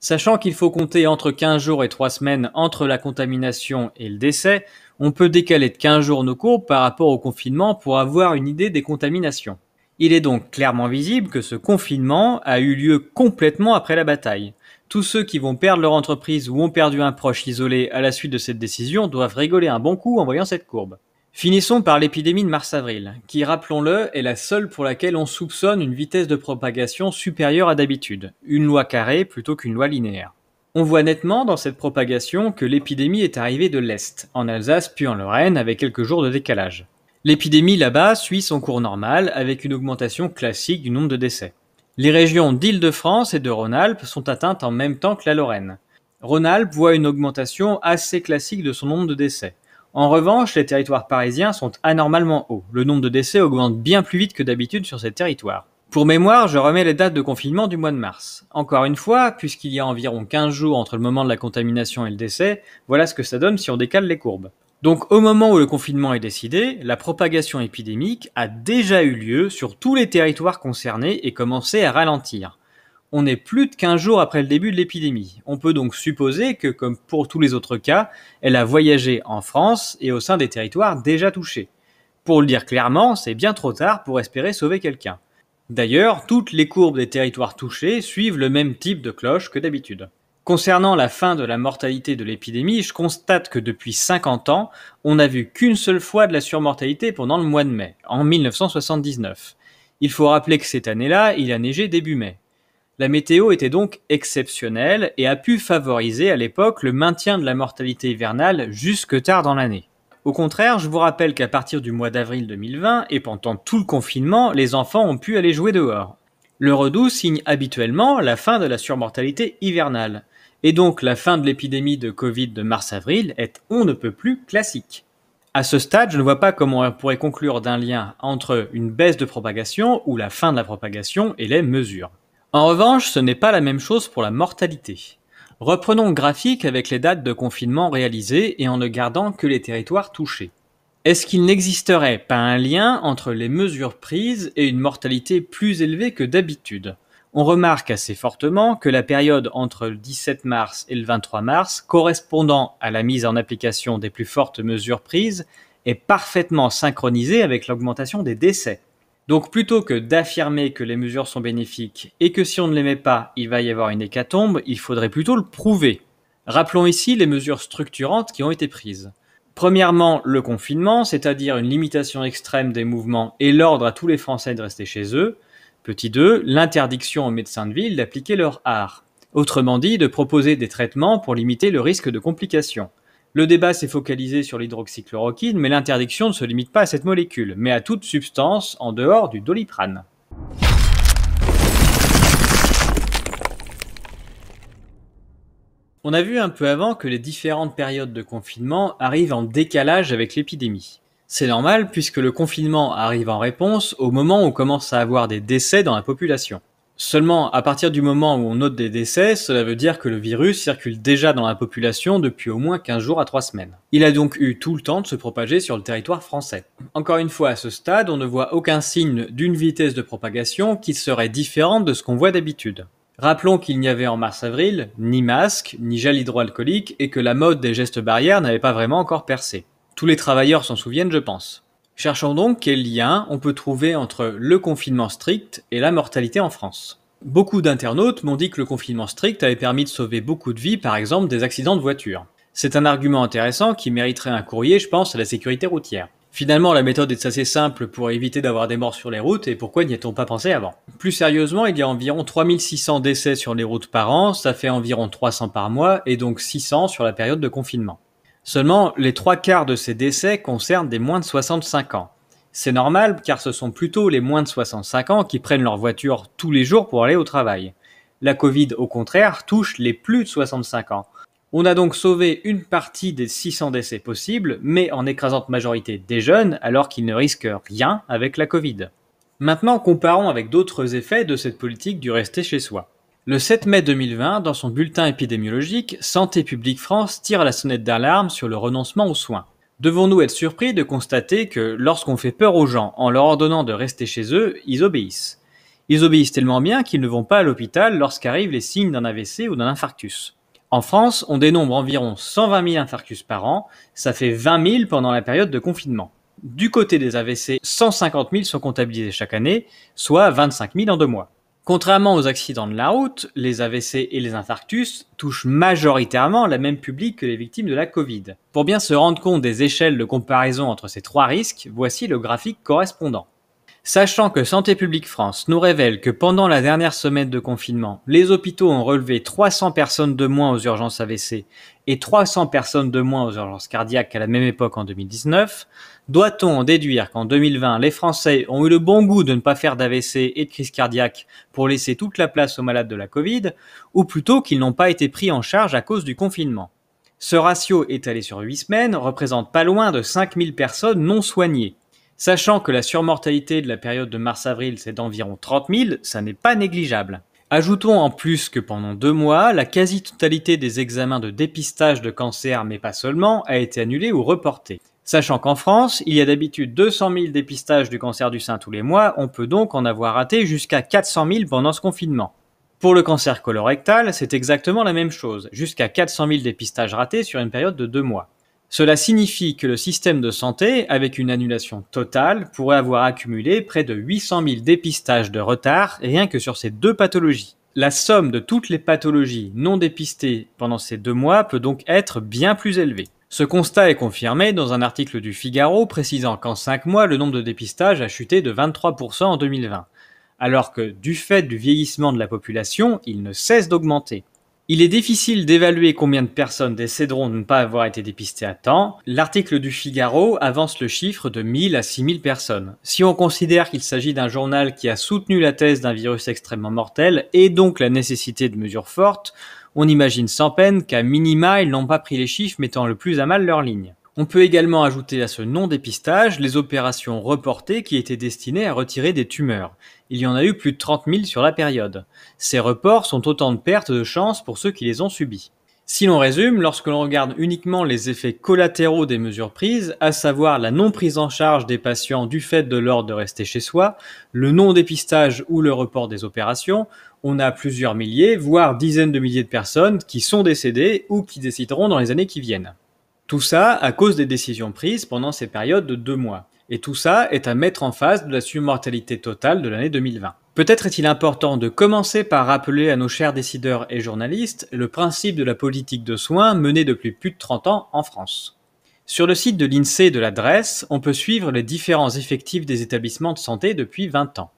[SPEAKER 1] Sachant qu'il faut compter entre 15 jours et 3 semaines entre la contamination et le décès, on peut décaler de 15 jours nos courbes par rapport au confinement pour avoir une idée des contaminations. Il est donc clairement visible que ce confinement a eu lieu complètement après la bataille. Tous ceux qui vont perdre leur entreprise ou ont perdu un proche isolé à la suite de cette décision doivent rigoler un bon coup en voyant cette courbe. Finissons par l'épidémie de mars-avril, qui, rappelons-le, est la seule pour laquelle on soupçonne une vitesse de propagation supérieure à d'habitude, une loi carrée plutôt qu'une loi linéaire. On voit nettement dans cette propagation que l'épidémie est arrivée de l'Est, en Alsace puis en Lorraine, avec quelques jours de décalage. L'épidémie là-bas suit son cours normal, avec une augmentation classique du nombre de décès. Les régions d'Île-de-France et de Rhône-Alpes sont atteintes en même temps que la Lorraine. Rhône-Alpes voit une augmentation assez classique de son nombre de décès. En revanche, les territoires parisiens sont anormalement hauts. Le nombre de décès augmente bien plus vite que d'habitude sur ces territoires. Pour mémoire, je remets les dates de confinement du mois de mars. Encore une fois, puisqu'il y a environ 15 jours entre le moment de la contamination et le décès, voilà ce que ça donne si on décale les courbes. Donc au moment où le confinement est décidé, la propagation épidémique a déjà eu lieu sur tous les territoires concernés et commencé à ralentir on est plus de 15 jours après le début de l'épidémie. On peut donc supposer que, comme pour tous les autres cas, elle a voyagé en France et au sein des territoires déjà touchés. Pour le dire clairement, c'est bien trop tard pour espérer sauver quelqu'un. D'ailleurs, toutes les courbes des territoires touchés suivent le même type de cloche que d'habitude. Concernant la fin de la mortalité de l'épidémie, je constate que depuis 50 ans, on n'a vu qu'une seule fois de la surmortalité pendant le mois de mai, en 1979. Il faut rappeler que cette année-là, il a neigé début mai. La météo était donc exceptionnelle et a pu favoriser à l'époque le maintien de la mortalité hivernale jusque tard dans l'année. Au contraire, je vous rappelle qu'à partir du mois d'avril 2020 et pendant tout le confinement, les enfants ont pu aller jouer dehors. Le redoux signe habituellement la fin de la surmortalité hivernale. Et donc la fin de l'épidémie de Covid de mars-avril est on ne peut plus classique. À ce stade, je ne vois pas comment on pourrait conclure d'un lien entre une baisse de propagation ou la fin de la propagation et les mesures. En revanche, ce n'est pas la même chose pour la mortalité. Reprenons le graphique avec les dates de confinement réalisées et en ne gardant que les territoires touchés. Est-ce qu'il n'existerait pas un lien entre les mesures prises et une mortalité plus élevée que d'habitude On remarque assez fortement que la période entre le 17 mars et le 23 mars, correspondant à la mise en application des plus fortes mesures prises, est parfaitement synchronisée avec l'augmentation des décès. Donc plutôt que d'affirmer que les mesures sont bénéfiques et que si on ne les met pas, il va y avoir une hécatombe, il faudrait plutôt le prouver. Rappelons ici les mesures structurantes qui ont été prises. Premièrement, le confinement, c'est-à-dire une limitation extrême des mouvements et l'ordre à tous les Français de rester chez eux. Petit 2, l'interdiction aux médecins de ville d'appliquer leur art. Autrement dit, de proposer des traitements pour limiter le risque de complications. Le débat s'est focalisé sur l'hydroxychloroquine, mais l'interdiction ne se limite pas à cette molécule, mais à toute substance en dehors du doliprane. On a vu un peu avant que les différentes périodes de confinement arrivent en décalage avec l'épidémie. C'est normal puisque le confinement arrive en réponse au moment où on commence à avoir des décès dans la population. Seulement, à partir du moment où on note des décès, cela veut dire que le virus circule déjà dans la population depuis au moins 15 jours à 3 semaines. Il a donc eu tout le temps de se propager sur le territoire français. Encore une fois, à ce stade, on ne voit aucun signe d'une vitesse de propagation qui serait différente de ce qu'on voit d'habitude. Rappelons qu'il n'y avait en mars-avril ni masque, ni gel hydroalcoolique et que la mode des gestes barrières n'avait pas vraiment encore percé. Tous les travailleurs s'en souviennent, je pense. Cherchons donc quel lien on peut trouver entre le confinement strict et la mortalité en France. Beaucoup d'internautes m'ont dit que le confinement strict avait permis de sauver beaucoup de vies, par exemple des accidents de voiture. C'est un argument intéressant qui mériterait un courrier, je pense, à la sécurité routière. Finalement, la méthode est assez simple pour éviter d'avoir des morts sur les routes et pourquoi n'y a-t-on pas pensé avant Plus sérieusement, il y a environ 3600 décès sur les routes par an, ça fait environ 300 par mois et donc 600 sur la période de confinement. Seulement, les trois quarts de ces décès concernent des moins de 65 ans. C'est normal car ce sont plutôt les moins de 65 ans qui prennent leur voiture tous les jours pour aller au travail. La Covid, au contraire, touche les plus de 65 ans. On a donc sauvé une partie des 600 décès possibles, mais en écrasante majorité des jeunes, alors qu'ils ne risquent rien avec la Covid. Maintenant, comparons avec d'autres effets de cette politique du rester chez soi. Le 7 mai 2020, dans son bulletin épidémiologique, Santé publique France tire la sonnette d'alarme sur le renoncement aux soins. Devons-nous être surpris de constater que lorsqu'on fait peur aux gens en leur ordonnant de rester chez eux, ils obéissent Ils obéissent tellement bien qu'ils ne vont pas à l'hôpital lorsqu'arrivent les signes d'un AVC ou d'un infarctus. En France, on dénombre environ 120 000 infarctus par an, ça fait 20 000 pendant la période de confinement. Du côté des AVC, 150 000 sont comptabilisés chaque année, soit 25 000 en deux mois. Contrairement aux accidents de la route, les AVC et les infarctus touchent majoritairement la même public que les victimes de la Covid. Pour bien se rendre compte des échelles de comparaison entre ces trois risques, voici le graphique correspondant. Sachant que Santé publique France nous révèle que pendant la dernière semaine de confinement, les hôpitaux ont relevé 300 personnes de moins aux urgences AVC et 300 personnes de moins aux urgences cardiaques à la même époque en 2019, doit-on en déduire qu'en 2020, les Français ont eu le bon goût de ne pas faire d'AVC et de crise cardiaque pour laisser toute la place aux malades de la Covid, ou plutôt qu'ils n'ont pas été pris en charge à cause du confinement Ce ratio étalé sur 8 semaines représente pas loin de 5000 personnes non soignées. Sachant que la surmortalité de la période de mars-avril c'est d'environ 30 000, ça n'est pas négligeable. Ajoutons en plus que pendant deux mois, la quasi-totalité des examens de dépistage de cancer, mais pas seulement, a été annulée ou reportée. Sachant qu'en France, il y a d'habitude 200 000 dépistages du cancer du sein tous les mois, on peut donc en avoir raté jusqu'à 400 000 pendant ce confinement. Pour le cancer colorectal, c'est exactement la même chose, jusqu'à 400 000 dépistages ratés sur une période de deux mois. Cela signifie que le système de santé, avec une annulation totale, pourrait avoir accumulé près de 800 000 dépistages de retard rien que sur ces deux pathologies. La somme de toutes les pathologies non dépistées pendant ces deux mois peut donc être bien plus élevée. Ce constat est confirmé dans un article du Figaro précisant qu'en cinq mois, le nombre de dépistages a chuté de 23% en 2020, alors que du fait du vieillissement de la population, il ne cesse d'augmenter. Il est difficile d'évaluer combien de personnes décéderont de ne pas avoir été dépistées à temps. L'article du Figaro avance le chiffre de 1000 à 6000 personnes. Si on considère qu'il s'agit d'un journal qui a soutenu la thèse d'un virus extrêmement mortel et donc la nécessité de mesures fortes, on imagine sans peine qu'à minima ils n'ont pas pris les chiffres mettant le plus à mal leur ligne. On peut également ajouter à ce non-dépistage les opérations reportées qui étaient destinées à retirer des tumeurs. Il y en a eu plus de 30 000 sur la période. Ces reports sont autant de pertes de chance pour ceux qui les ont subis. Si l'on résume, lorsque l'on regarde uniquement les effets collatéraux des mesures prises, à savoir la non prise en charge des patients du fait de l'ordre de rester chez soi, le non-dépistage ou le report des opérations, on a plusieurs milliers, voire dizaines de milliers de personnes qui sont décédées ou qui décideront dans les années qui viennent. Tout ça à cause des décisions prises pendant ces périodes de deux mois. Et tout ça est à mettre en face de la surmortalité totale de l'année 2020. Peut-être est-il important de commencer par rappeler à nos chers décideurs et journalistes le principe de la politique de soins menée depuis plus de 30 ans en France. Sur le site de l'INSEE e de l'adresse, on peut suivre les différents effectifs des établissements de santé depuis 20 ans.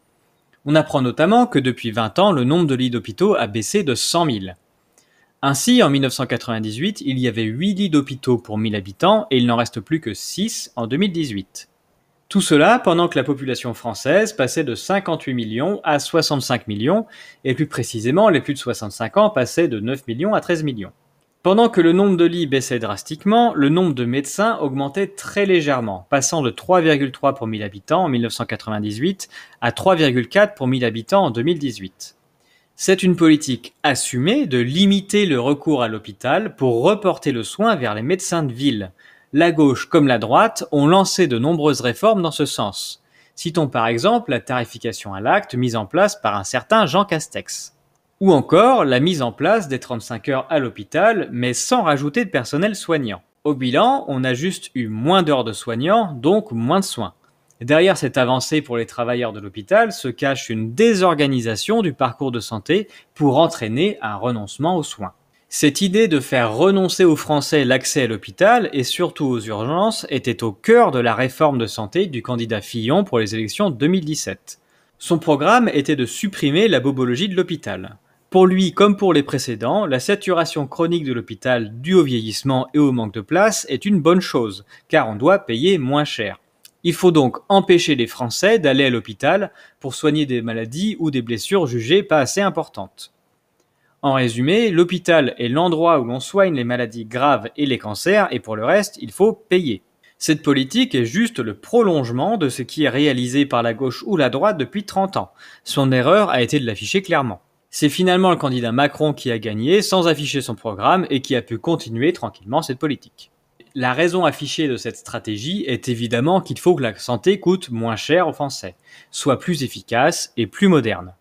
[SPEAKER 1] On apprend notamment que depuis 20 ans, le nombre de lits d'hôpitaux a baissé de 100 000. Ainsi, en 1998, il y avait 8 lits d'hôpitaux pour 1000 habitants et il n'en reste plus que 6 en 2018. Tout cela pendant que la population française passait de 58 millions à 65 millions, et plus précisément les plus de 65 ans passaient de 9 millions à 13 millions. Pendant que le nombre de lits baissait drastiquement, le nombre de médecins augmentait très légèrement, passant de 3,3 pour 1000 habitants en 1998 à 3,4 pour 1000 habitants en 2018. C'est une politique assumée de limiter le recours à l'hôpital pour reporter le soin vers les médecins de ville, la gauche comme la droite ont lancé de nombreuses réformes dans ce sens. Citons par exemple la tarification à l'acte mise en place par un certain Jean Castex. Ou encore la mise en place des 35 heures à l'hôpital, mais sans rajouter de personnel soignant. Au bilan, on a juste eu moins d'heures de soignants, donc moins de soins. Derrière cette avancée pour les travailleurs de l'hôpital se cache une désorganisation du parcours de santé pour entraîner un renoncement aux soins. Cette idée de faire renoncer aux Français l'accès à l'hôpital et surtout aux urgences était au cœur de la réforme de santé du candidat Fillon pour les élections 2017. Son programme était de supprimer la bobologie de l'hôpital. Pour lui comme pour les précédents, la saturation chronique de l'hôpital due au vieillissement et au manque de place est une bonne chose, car on doit payer moins cher. Il faut donc empêcher les Français d'aller à l'hôpital pour soigner des maladies ou des blessures jugées pas assez importantes. En résumé, l'hôpital est l'endroit où l'on soigne les maladies graves et les cancers, et pour le reste, il faut payer. Cette politique est juste le prolongement de ce qui est réalisé par la gauche ou la droite depuis 30 ans. Son erreur a été de l'afficher clairement. C'est finalement le candidat Macron qui a gagné sans afficher son programme et qui a pu continuer tranquillement cette politique. La raison affichée de cette stratégie est évidemment qu'il faut que la santé coûte moins cher aux Français, soit plus efficace et plus moderne.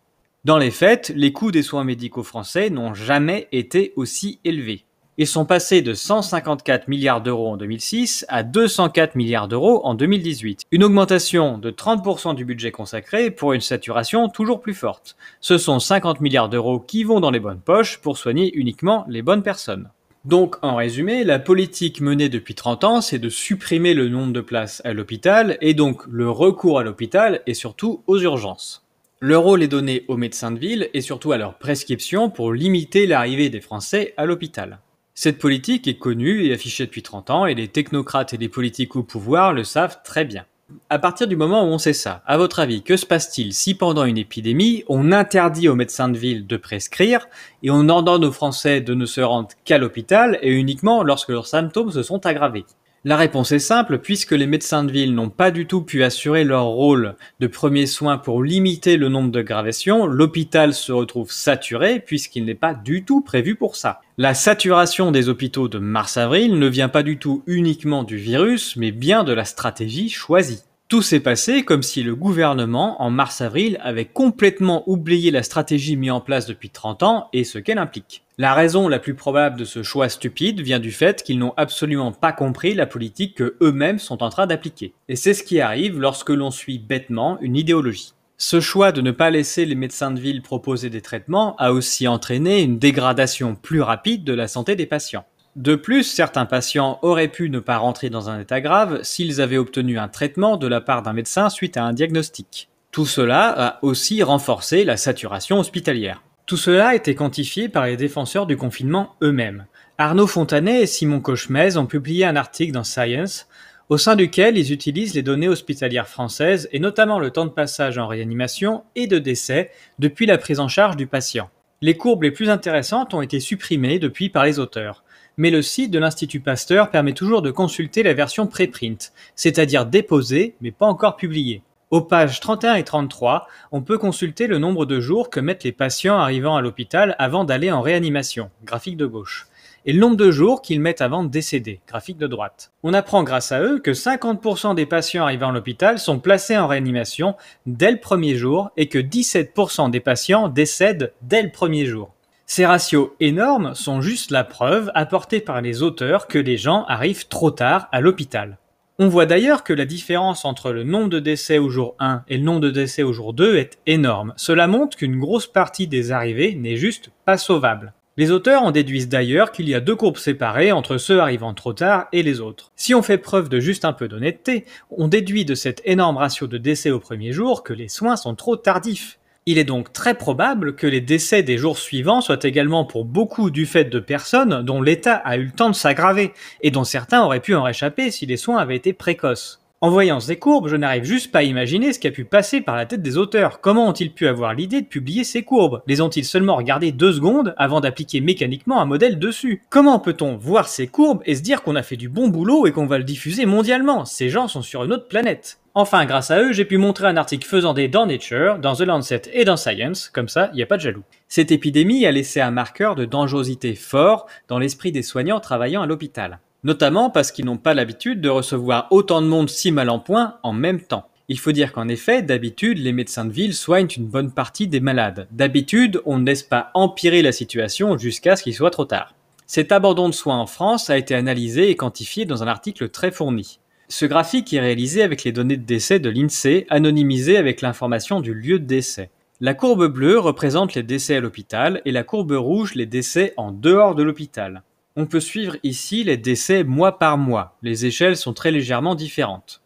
[SPEAKER 1] Dans les faits, les coûts des soins médicaux français n'ont jamais été aussi élevés. Ils sont passés de 154 milliards d'euros en 2006 à 204 milliards d'euros en 2018, une augmentation de 30% du budget consacré pour une saturation toujours plus forte. Ce sont 50 milliards d'euros qui vont dans les bonnes poches pour soigner uniquement les bonnes personnes. Donc, en résumé, la politique menée depuis 30 ans, c'est de supprimer le nombre de places à l'hôpital et donc le recours à l'hôpital et surtout aux urgences. Leur rôle est donné aux médecins de ville et surtout à leurs prescriptions pour limiter l'arrivée des Français à l'hôpital. Cette politique est connue et affichée depuis 30 ans et les technocrates et les politiques au pouvoir le savent très bien. À partir du moment où on sait ça, à votre avis, que se passe-t-il si pendant une épidémie, on interdit aux médecins de ville de prescrire et on ordonne aux Français de ne se rendre qu'à l'hôpital et uniquement lorsque leurs symptômes se sont aggravés la réponse est simple, puisque les médecins de ville n'ont pas du tout pu assurer leur rôle de premier soin pour limiter le nombre de gravations, l'hôpital se retrouve saturé puisqu'il n'est pas du tout prévu pour ça. La saturation des hôpitaux de mars-avril ne vient pas du tout uniquement du virus, mais bien de la stratégie choisie. Tout s'est passé comme si le gouvernement, en mars-avril, avait complètement oublié la stratégie mise en place depuis 30 ans et ce qu'elle implique. La raison la plus probable de ce choix stupide vient du fait qu'ils n'ont absolument pas compris la politique que eux-mêmes sont en train d'appliquer. Et c'est ce qui arrive lorsque l'on suit bêtement une idéologie. Ce choix de ne pas laisser les médecins de ville proposer des traitements a aussi entraîné une dégradation plus rapide de la santé des patients. De plus, certains patients auraient pu ne pas rentrer dans un état grave s'ils avaient obtenu un traitement de la part d'un médecin suite à un diagnostic. Tout cela a aussi renforcé la saturation hospitalière. Tout cela a été quantifié par les défenseurs du confinement eux-mêmes. Arnaud Fontanet et Simon Cochemez ont publié un article dans Science au sein duquel ils utilisent les données hospitalières françaises et notamment le temps de passage en réanimation et de décès depuis la prise en charge du patient. Les courbes les plus intéressantes ont été supprimées depuis par les auteurs mais le site de l'Institut Pasteur permet toujours de consulter la version préprint, c'est-à-dire déposée mais pas encore publiée. Aux pages 31 et 33, on peut consulter le nombre de jours que mettent les patients arrivant à l'hôpital avant d'aller en réanimation, graphique de gauche et le nombre de jours qu'ils mettent avant de décéder, graphique de droite. On apprend grâce à eux que 50% des patients arrivant à l'hôpital sont placés en réanimation dès le premier jour et que 17% des patients décèdent dès le premier jour. Ces ratios énormes sont juste la preuve apportée par les auteurs que les gens arrivent trop tard à l'hôpital. On voit d'ailleurs que la différence entre le nombre de décès au jour 1 et le nombre de décès au jour 2 est énorme. Cela montre qu'une grosse partie des arrivées n'est juste pas sauvable. Les auteurs en déduisent d'ailleurs qu'il y a deux courbes séparées entre ceux arrivant trop tard et les autres. Si on fait preuve de juste un peu d'honnêteté, on déduit de cet énorme ratio de décès au premier jour que les soins sont trop tardifs. Il est donc très probable que les décès des jours suivants soient également pour beaucoup du fait de personnes dont l'état a eu le temps de s'aggraver et dont certains auraient pu en réchapper si les soins avaient été précoces. En voyant ces courbes, je n'arrive juste pas à imaginer ce qui a pu passer par la tête des auteurs. Comment ont-ils pu avoir l'idée de publier ces courbes Les ont-ils seulement regardées deux secondes avant d'appliquer mécaniquement un modèle dessus Comment peut-on voir ces courbes et se dire qu'on a fait du bon boulot et qu'on va le diffuser mondialement Ces gens sont sur une autre planète. Enfin, grâce à eux, j'ai pu montrer un article faisant des dans Nature, dans The Lancet et dans Science, comme ça, il n'y a pas de jaloux. Cette épidémie a laissé un marqueur de dangerosité fort dans l'esprit des soignants travaillant à l'hôpital notamment parce qu'ils n'ont pas l'habitude de recevoir autant de monde si mal en point en même temps. Il faut dire qu'en effet, d'habitude, les médecins de ville soignent une bonne partie des malades. D'habitude, on ne laisse pas empirer la situation jusqu'à ce qu'il soit trop tard. Cet abandon de soins en France a été analysé et quantifié dans un article très fourni. Ce graphique est réalisé avec les données de décès de l'INSEE, anonymisées avec l'information du lieu de décès. La courbe bleue représente les décès à l'hôpital et la courbe rouge les décès en dehors de l'hôpital. On peut suivre ici les décès mois par mois, les échelles sont très légèrement différentes.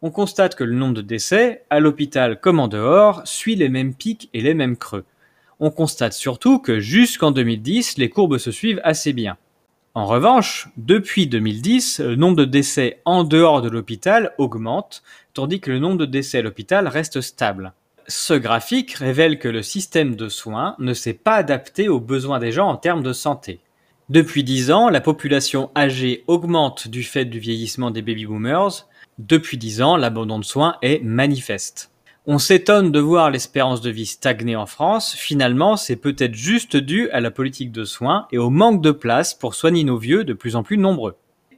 [SPEAKER 1] On constate que le nombre de décès, à l'hôpital comme en dehors, suit les mêmes pics et les mêmes creux. On constate surtout que jusqu'en 2010, les courbes se suivent assez bien. En revanche, depuis 2010, le nombre de décès en dehors de l'hôpital augmente, tandis que le nombre de décès à l'hôpital reste stable. Ce graphique révèle que le système de soins ne s'est pas adapté aux besoins des gens en termes de santé. Depuis 10 ans, la population âgée augmente du fait du vieillissement des baby-boomers. Depuis 10 ans, l'abandon de soins est manifeste. On s'étonne de voir l'espérance de vie stagner en France. Finalement, c'est peut-être juste dû à la politique de soins et au manque de place pour soigner nos vieux de plus en plus nombreux.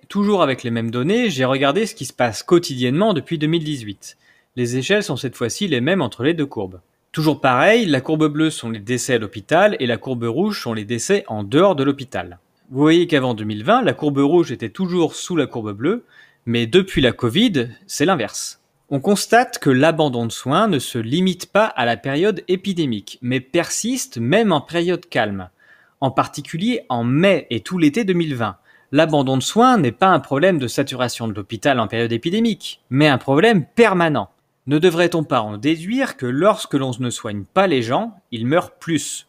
[SPEAKER 1] Toujours avec les mêmes données, j'ai regardé ce qui se passe quotidiennement depuis 2018. Les échelles sont cette fois-ci les mêmes entre les deux courbes. Toujours pareil, la courbe bleue sont les décès à l'hôpital et la courbe rouge sont les décès en dehors de l'hôpital. Vous voyez qu'avant 2020, la courbe rouge était toujours sous la courbe bleue, mais depuis la Covid, c'est l'inverse. On constate que l'abandon de soins ne se limite pas à la période épidémique, mais persiste même en période calme. En particulier en mai et tout l'été 2020. L'abandon de soins n'est pas un problème de saturation de l'hôpital en période épidémique, mais un problème permanent. Ne devrait-on pas en déduire que lorsque l'on ne soigne pas les gens, ils meurent plus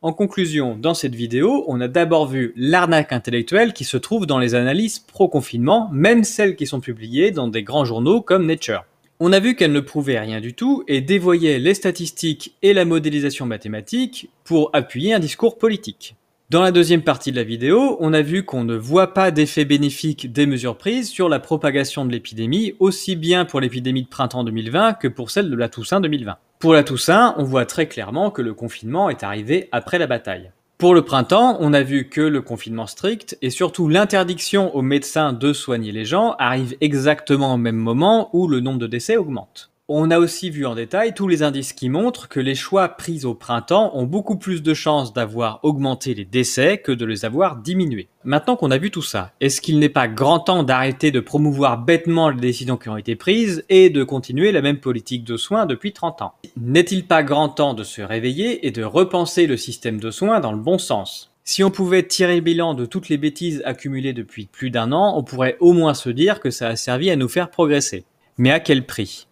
[SPEAKER 1] en conclusion, dans cette vidéo, on a d'abord vu l'arnaque intellectuelle qui se trouve dans les analyses pro-confinement, même celles qui sont publiées dans des grands journaux comme Nature. On a vu qu'elle ne prouvait rien du tout et dévoyait les statistiques et la modélisation mathématique pour appuyer un discours politique. Dans la deuxième partie de la vidéo, on a vu qu'on ne voit pas d'effet bénéfique des mesures prises sur la propagation de l'épidémie, aussi bien pour l'épidémie de printemps 2020 que pour celle de la Toussaint 2020. Pour la Toussaint, on voit très clairement que le confinement est arrivé après la bataille. Pour le printemps, on a vu que le confinement strict et surtout l'interdiction aux médecins de soigner les gens arrivent exactement au même moment où le nombre de décès augmente. On a aussi vu en détail tous les indices qui montrent que les choix pris au printemps ont beaucoup plus de chances d'avoir augmenté les décès que de les avoir diminués. Maintenant qu'on a vu tout ça, est-ce qu'il n'est pas grand temps d'arrêter de promouvoir bêtement les décisions qui ont été prises et de continuer la même politique de soins depuis 30 ans N'est-il pas grand temps de se réveiller et de repenser le système de soins dans le bon sens si on pouvait tirer bilan de toutes les bêtises accumulées depuis plus d'un an, on pourrait au moins se dire que ça a servi à nous faire progresser. Mais à quel prix